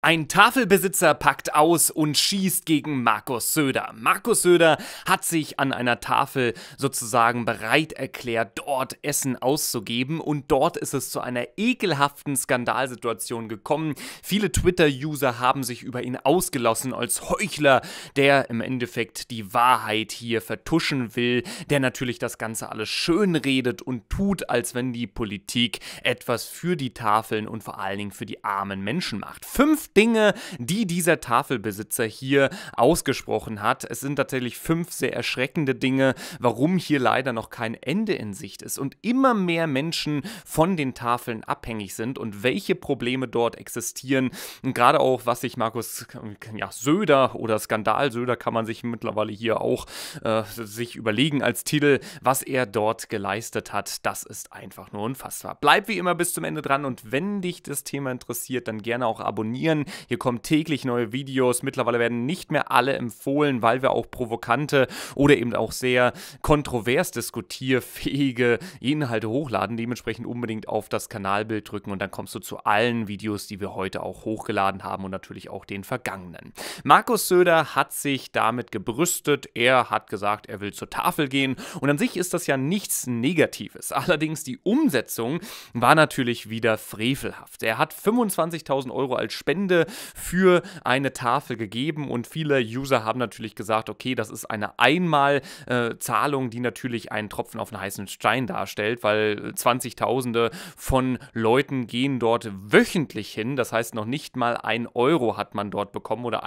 Ein Tafelbesitzer packt aus und schießt gegen Markus Söder. Markus Söder hat sich an einer Tafel sozusagen bereit erklärt, dort Essen auszugeben und dort ist es zu einer ekelhaften Skandalsituation gekommen. Viele Twitter-User haben sich über ihn ausgelassen als Heuchler, der im Endeffekt die Wahrheit hier vertuschen will, der natürlich das Ganze alles schön redet und tut, als wenn die Politik etwas für die Tafeln und vor allen Dingen für die armen Menschen macht. Fünf Dinge, die dieser Tafelbesitzer hier ausgesprochen hat. Es sind tatsächlich fünf sehr erschreckende Dinge, warum hier leider noch kein Ende in Sicht ist und immer mehr Menschen von den Tafeln abhängig sind und welche Probleme dort existieren. Und gerade auch, was sich Markus ja, Söder oder Skandal Söder kann man sich mittlerweile hier auch äh, sich überlegen als Titel, was er dort geleistet hat. Das ist einfach nur unfassbar. Bleib wie immer bis zum Ende dran und wenn dich das Thema interessiert, dann gerne auch abonnieren. Hier kommen täglich neue Videos. Mittlerweile werden nicht mehr alle empfohlen, weil wir auch provokante oder eben auch sehr kontrovers diskutierfähige Inhalte hochladen. Dementsprechend unbedingt auf das Kanalbild drücken und dann kommst du zu allen Videos, die wir heute auch hochgeladen haben und natürlich auch den vergangenen. Markus Söder hat sich damit gebrüstet. Er hat gesagt, er will zur Tafel gehen und an sich ist das ja nichts Negatives. Allerdings die Umsetzung war natürlich wieder frevelhaft. Er hat 25.000 Euro als Spende Spende für eine Tafel gegeben und viele User haben natürlich gesagt, okay, das ist eine Einmalzahlung, äh, die natürlich einen Tropfen auf einen heißen Stein darstellt, weil äh, zwanzigtausende von Leuten gehen dort wöchentlich hin. Das heißt, noch nicht mal ein Euro hat man dort bekommen oder 1,20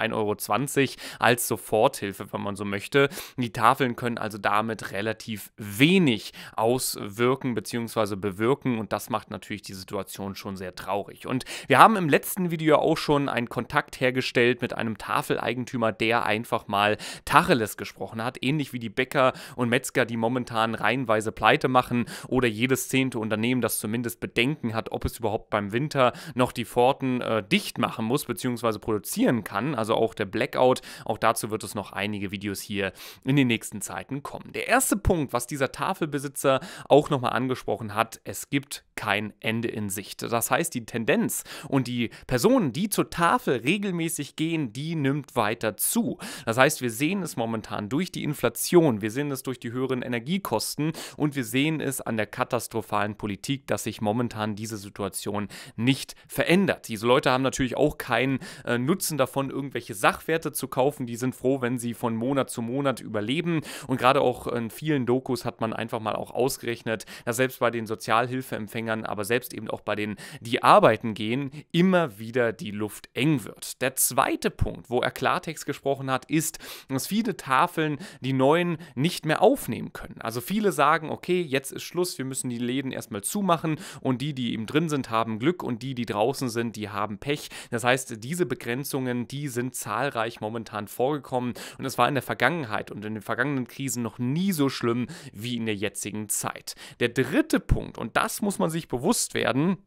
Euro als Soforthilfe, wenn man so möchte. Die Tafeln können also damit relativ wenig auswirken bzw. bewirken und das macht natürlich die Situation schon sehr traurig. Und wir haben im letzten Video auch schon schon einen Kontakt hergestellt mit einem Tafeleigentümer, der einfach mal Tacheles gesprochen hat, ähnlich wie die Bäcker und Metzger, die momentan reihenweise pleite machen oder jedes zehnte Unternehmen, das zumindest Bedenken hat, ob es überhaupt beim Winter noch die Pforten äh, dicht machen muss bzw. produzieren kann, also auch der Blackout, auch dazu wird es noch einige Videos hier in den nächsten Zeiten kommen. Der erste Punkt, was dieser Tafelbesitzer auch nochmal angesprochen hat, es gibt kein Ende in Sicht. Das heißt, die Tendenz und die Personen, die zu zur Tafel regelmäßig gehen, die nimmt weiter zu. Das heißt, wir sehen es momentan durch die Inflation, wir sehen es durch die höheren Energiekosten und wir sehen es an der katastrophalen Politik, dass sich momentan diese Situation nicht verändert. Diese Leute haben natürlich auch keinen äh, Nutzen davon, irgendwelche Sachwerte zu kaufen. Die sind froh, wenn sie von Monat zu Monat überleben. Und gerade auch in vielen Dokus hat man einfach mal auch ausgerechnet, dass selbst bei den Sozialhilfeempfängern, aber selbst eben auch bei denen, die arbeiten gehen, immer wieder die Luft Luft eng wird. Der zweite Punkt, wo er Klartext gesprochen hat, ist, dass viele Tafeln die neuen nicht mehr aufnehmen können. Also viele sagen, okay, jetzt ist Schluss, wir müssen die Läden erstmal zumachen und die, die eben drin sind, haben Glück und die, die draußen sind, die haben Pech. Das heißt, diese Begrenzungen, die sind zahlreich momentan vorgekommen und es war in der Vergangenheit und in den vergangenen Krisen noch nie so schlimm wie in der jetzigen Zeit. Der dritte Punkt, und das muss man sich bewusst werden,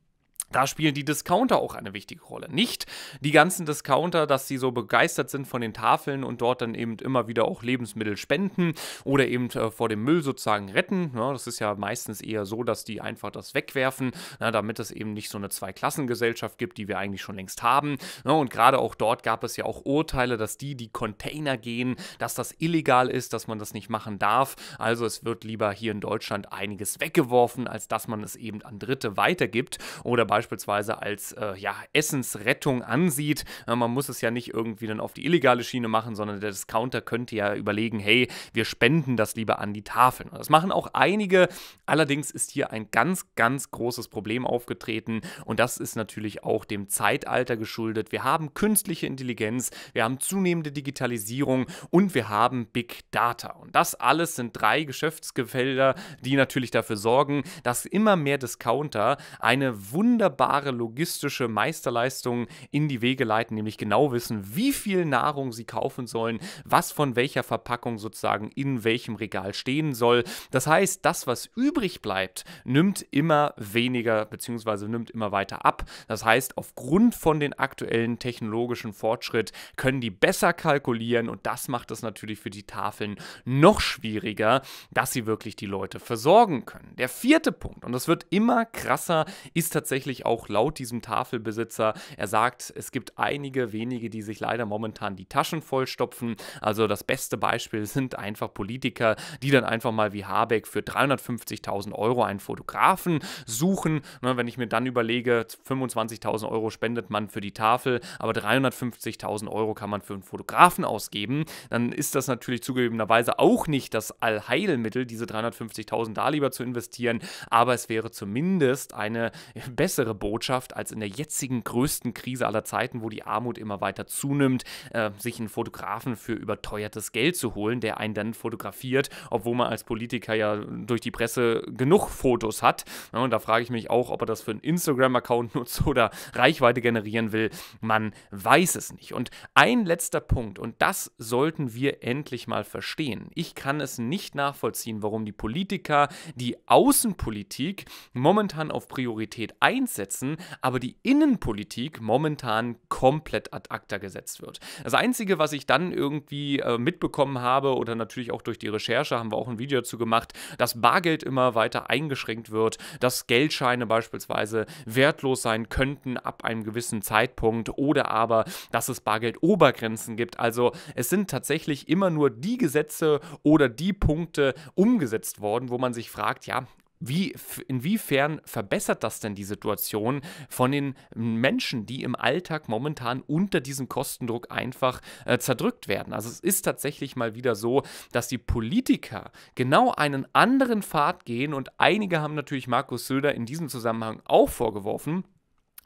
da spielen die Discounter auch eine wichtige Rolle. Nicht die ganzen Discounter, dass sie so begeistert sind von den Tafeln und dort dann eben immer wieder auch Lebensmittel spenden oder eben äh, vor dem Müll sozusagen retten. Ja, das ist ja meistens eher so, dass die einfach das wegwerfen, na, damit es eben nicht so eine Zweiklassengesellschaft gibt, die wir eigentlich schon längst haben. Ja, und gerade auch dort gab es ja auch Urteile, dass die, die Container gehen, dass das illegal ist, dass man das nicht machen darf. Also es wird lieber hier in Deutschland einiges weggeworfen, als dass man es eben an Dritte weitergibt oder beispielsweise beispielsweise als äh, ja, Essensrettung ansieht. Äh, man muss es ja nicht irgendwie dann auf die illegale Schiene machen, sondern der Discounter könnte ja überlegen, hey, wir spenden das lieber an die Tafeln. das machen auch einige. Allerdings ist hier ein ganz, ganz großes Problem aufgetreten und das ist natürlich auch dem Zeitalter geschuldet. Wir haben künstliche Intelligenz, wir haben zunehmende Digitalisierung und wir haben Big Data. Und das alles sind drei Geschäftsfelder, die natürlich dafür sorgen, dass immer mehr Discounter eine wunderbare wunderbare logistische Meisterleistungen in die Wege leiten, nämlich genau wissen, wie viel Nahrung sie kaufen sollen, was von welcher Verpackung sozusagen in welchem Regal stehen soll. Das heißt, das, was übrig bleibt, nimmt immer weniger bzw. nimmt immer weiter ab. Das heißt, aufgrund von den aktuellen technologischen Fortschritt können die besser kalkulieren und das macht es natürlich für die Tafeln noch schwieriger, dass sie wirklich die Leute versorgen können. Der vierte Punkt, und das wird immer krasser, ist tatsächlich wirklich auch laut diesem Tafelbesitzer. Er sagt, es gibt einige wenige, die sich leider momentan die Taschen vollstopfen. Also das beste Beispiel sind einfach Politiker, die dann einfach mal wie Habeck für 350.000 Euro einen Fotografen suchen. Ne, wenn ich mir dann überlege, 25.000 Euro spendet man für die Tafel, aber 350.000 Euro kann man für einen Fotografen ausgeben, dann ist das natürlich zugegebenerweise auch nicht das Allheilmittel, diese 350.000 da lieber zu investieren, aber es wäre zumindest eine bessere bessere Botschaft, als in der jetzigen größten Krise aller Zeiten, wo die Armut immer weiter zunimmt, äh, sich einen Fotografen für überteuertes Geld zu holen, der einen dann fotografiert, obwohl man als Politiker ja durch die Presse genug Fotos hat. Ja, und da frage ich mich auch, ob er das für einen Instagram-Account nutzt oder Reichweite generieren will. Man weiß es nicht. Und ein letzter Punkt, und das sollten wir endlich mal verstehen. Ich kann es nicht nachvollziehen, warum die Politiker die Außenpolitik momentan auf Priorität 1 setzen, aber die Innenpolitik momentan komplett ad acta gesetzt wird. Das Einzige, was ich dann irgendwie äh, mitbekommen habe oder natürlich auch durch die Recherche haben wir auch ein Video dazu gemacht, dass Bargeld immer weiter eingeschränkt wird, dass Geldscheine beispielsweise wertlos sein könnten ab einem gewissen Zeitpunkt oder aber, dass es Bargeld-Obergrenzen gibt. Also es sind tatsächlich immer nur die Gesetze oder die Punkte umgesetzt worden, wo man sich fragt, ja, wie, inwiefern verbessert das denn die Situation von den ähm, Menschen, die im Alltag momentan unter diesem Kostendruck einfach äh, zerdrückt werden? Also es ist tatsächlich mal wieder so, dass die Politiker genau einen anderen Pfad gehen und einige haben natürlich Markus Söder in diesem Zusammenhang auch vorgeworfen,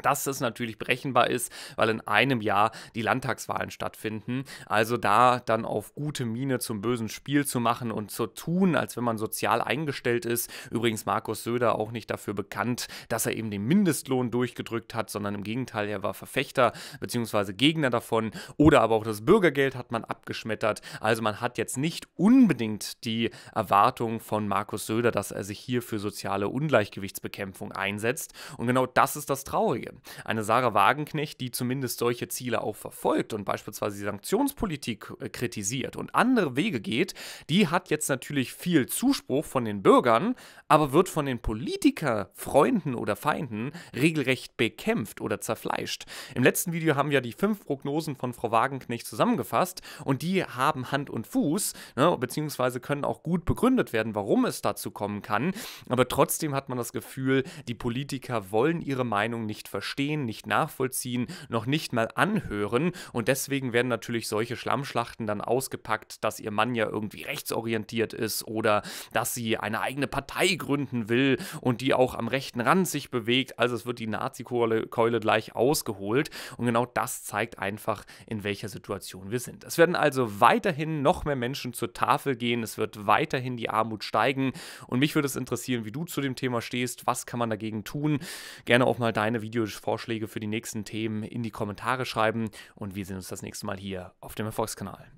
dass das natürlich berechenbar ist, weil in einem Jahr die Landtagswahlen stattfinden. Also da dann auf gute Miene zum bösen Spiel zu machen und zu tun, als wenn man sozial eingestellt ist. Übrigens Markus Söder auch nicht dafür bekannt, dass er eben den Mindestlohn durchgedrückt hat, sondern im Gegenteil, er war Verfechter bzw. Gegner davon. Oder aber auch das Bürgergeld hat man abgeschmettert. Also man hat jetzt nicht unbedingt die Erwartung von Markus Söder, dass er sich hier für soziale Ungleichgewichtsbekämpfung einsetzt. Und genau das ist das Traurige. Serie. Eine Sarah Wagenknecht, die zumindest solche Ziele auch verfolgt und beispielsweise die Sanktionspolitik äh, kritisiert und andere Wege geht, die hat jetzt natürlich viel Zuspruch von den Bürgern, aber wird von den Politiker, Freunden oder Feinden regelrecht bekämpft oder zerfleischt. Im letzten Video haben wir die fünf Prognosen von Frau Wagenknecht zusammengefasst und die haben Hand und Fuß, ne, beziehungsweise können auch gut begründet werden, warum es dazu kommen kann. Aber trotzdem hat man das Gefühl, die Politiker wollen ihre Meinung nicht verstehen verstehen, nicht nachvollziehen, noch nicht mal anhören. Und deswegen werden natürlich solche Schlammschlachten dann ausgepackt, dass ihr Mann ja irgendwie rechtsorientiert ist oder dass sie eine eigene Partei gründen will und die auch am rechten Rand sich bewegt. Also es wird die Nazi-Keule gleich ausgeholt. Und genau das zeigt einfach, in welcher Situation wir sind. Es werden also weiterhin noch mehr Menschen zur Tafel gehen. Es wird weiterhin die Armut steigen. Und mich würde es interessieren, wie du zu dem Thema stehst. Was kann man dagegen tun? Gerne auch mal deine Videos Vorschläge für die nächsten Themen in die Kommentare schreiben und wir sehen uns das nächste Mal hier auf dem Erfolgskanal.